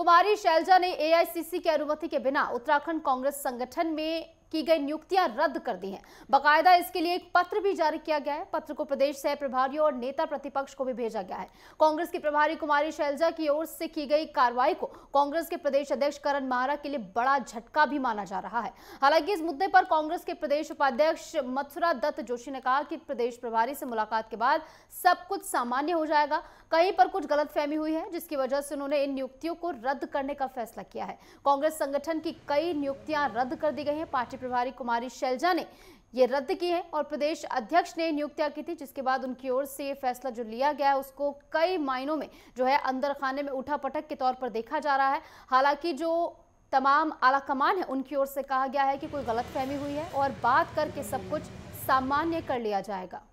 कुमारी शैलजा ने एआईसीसी की अनुमति के बिना उत्तराखंड कांग्रेस संगठन में की गई नियुक्तियां रद्द कर दी हैं बकायदा इसके लिए एक पत्र भी जारी किया गया है पत्र को प्रदेश सह प्रभारियों और नेता प्रतिपक्ष को भी भेजा गया है कांग्रेस की प्रभारी कुमारी शैलजा की ओर से की गई कार्रवाई को कांग्रेस के प्रदेश अध्यक्ष करण महारा के लिए बड़ा झटका भी माना जा रहा है हालांकि इस मुद्दे पर कांग्रेस के प्रदेश उपाध्यक्ष मथुरा दत्त जोशी ने कहा कि प्रदेश प्रभारी से मुलाकात के बाद सब कुछ सामान्य हो जाएगा कहीं पर कुछ गलत हुई है जिसकी वजह से उन्होंने इन नियुक्तियों को रद्द करने का फैसला किया है कांग्रेस संगठन की कई नियुक्तियां रद्द कर दी गई है पार्टी प्रभारी कुमारी शैलजा ने ये रद्द की है और प्रदेश अध्यक्ष ने नियुक्तियां की थी जिसके बाद उनकी ओर से ये फैसला जो लिया गया है उसको कई मायनों में जो है अंदर खाने में उठा पटक के तौर पर देखा जा रहा है हालांकि जो तमाम आला कमान है उनकी ओर से कहा गया है कि कोई गलतफहमी हुई है और बात करके सब कुछ सामान्य कर लिया जाएगा